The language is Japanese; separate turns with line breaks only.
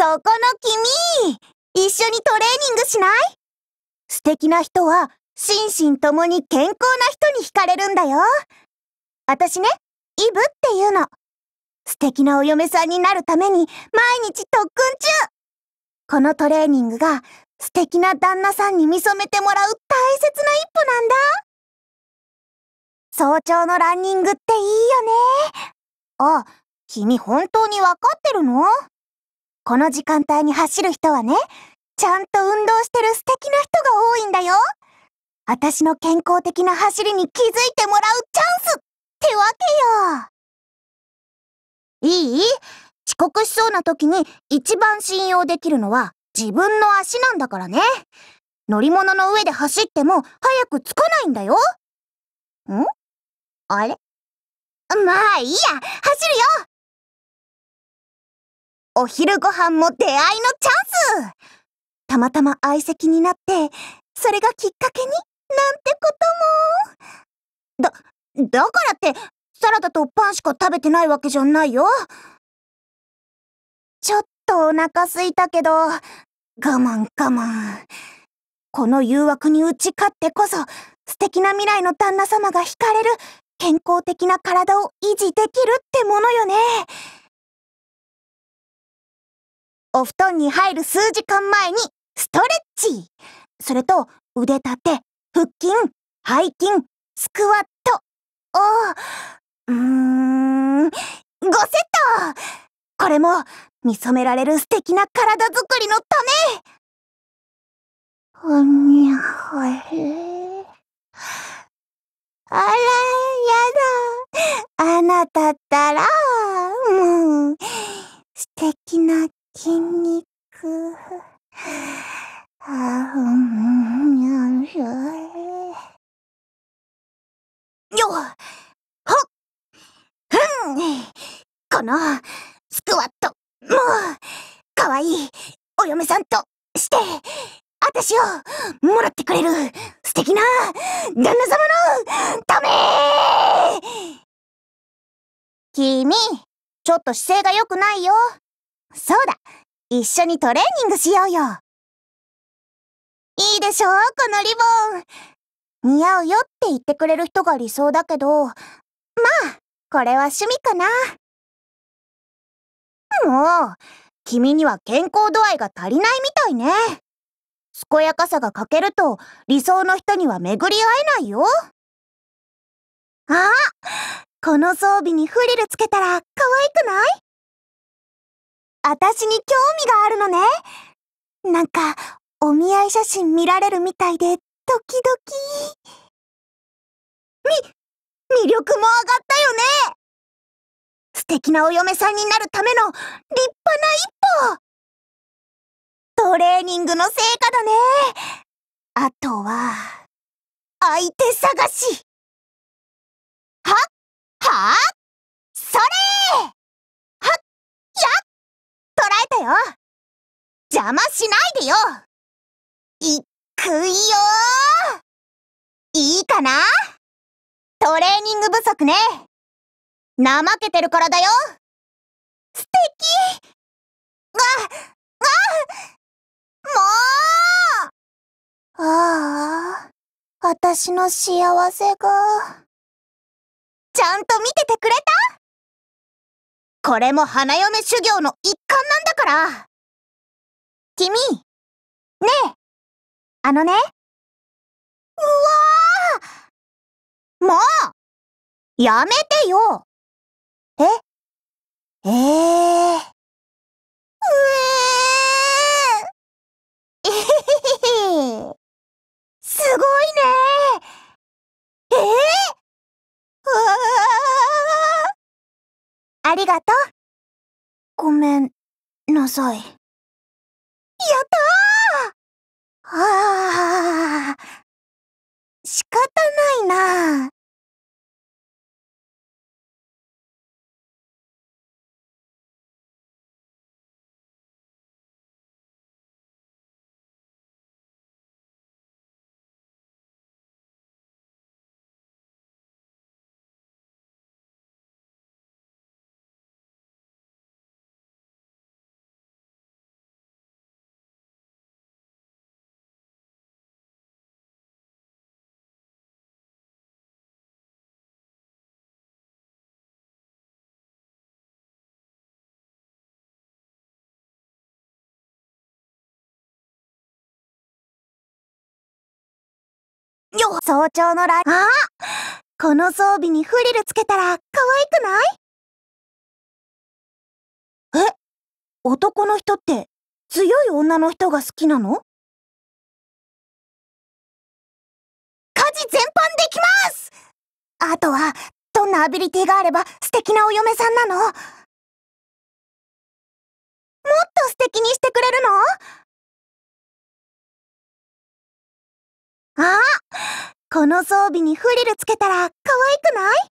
そこの君一緒にトレーニングしない素敵な人は心身ともに健康な
人に惹かれるんだよ。私ね、イブっていうの。素敵なお嫁さんになるために毎日特訓中このトレーニングが素敵な旦那さんに見初めてもらう大切な一歩なんだ早朝のランニングっていいよね。あ、君本当にわかってるのこの時間帯に走る人はね、ちゃんと運動してる素敵な人が多いんだよ。私の健康的な走りに気づいてもらうチャンスってわけよ。いい遅刻しそうな時に一番信用できるのは自分の足なんだからね。乗り物の上で走っても早く着かないんだよ。
んあれまあいいや走るよお昼ご飯も出会いのチャンス
たまたま相席になって、それがきっかけになんてことも。だ、だからって、サラダとパンしか食べてないわけじゃないよ。ちょっとお腹すいたけど、我慢我慢。この誘惑に打ち勝ってこそ、素敵な未来の
旦那様が惹かれる健康的な体を維持できるってものよね。お布団に入る数時間前にストレッチそれと腕立て、腹筋、背筋、
スクワットを、うーん、5セットこれも見染められる素敵な体づくりのためほにゃほれ。あら、やだ。あなたったら、もう、素敵な筋肉。
あ、ふん、にゃんしゃい。よっほっふんこ
の、スクワット、もう、かわいい、お嫁さんと、して、あたしを、もらってくれる、素敵な、旦那様
の、ため
君、ちょっと姿勢が良くないよ。そうだ一緒にトレーニングしようよ
いいでしょこのリ
ボン似合うよって言ってくれる人が理想だけどまあこれは趣味かなもう君には健康度合いが足りないみたいね健やかさが欠けると理想の人には巡り会えないよ
あこの装備にフリルつけたら可愛くない私に興味があるのね。なんか、お見合い写真見られるみたいで、ドキドキ。み、魅力も上がったよね素敵なお嫁さんになるための立派な一歩トレーニングの成果だねあとは、相手探しははそれよ邪魔しないでよいっくよいいかなトレーニング不足ね怠けてるからだよ素敵わわもうああ、私の幸せが。ちゃんと見ててくれたこれも花嫁修行の一環なんだから君、ねえ、あのね。うわーもうやめてよえええー。うえーありがとう。ごめんなさい。やったーああ、仕方ないなよ早朝のライあこの装備にフリルつけたら可愛くないえ男の人って強い女の人が好きなの家事全般できますあとは、どんなアビリティがあれば素敵なお嫁さんなのもっと素敵にしてこの装備にフリルつけたら可愛くない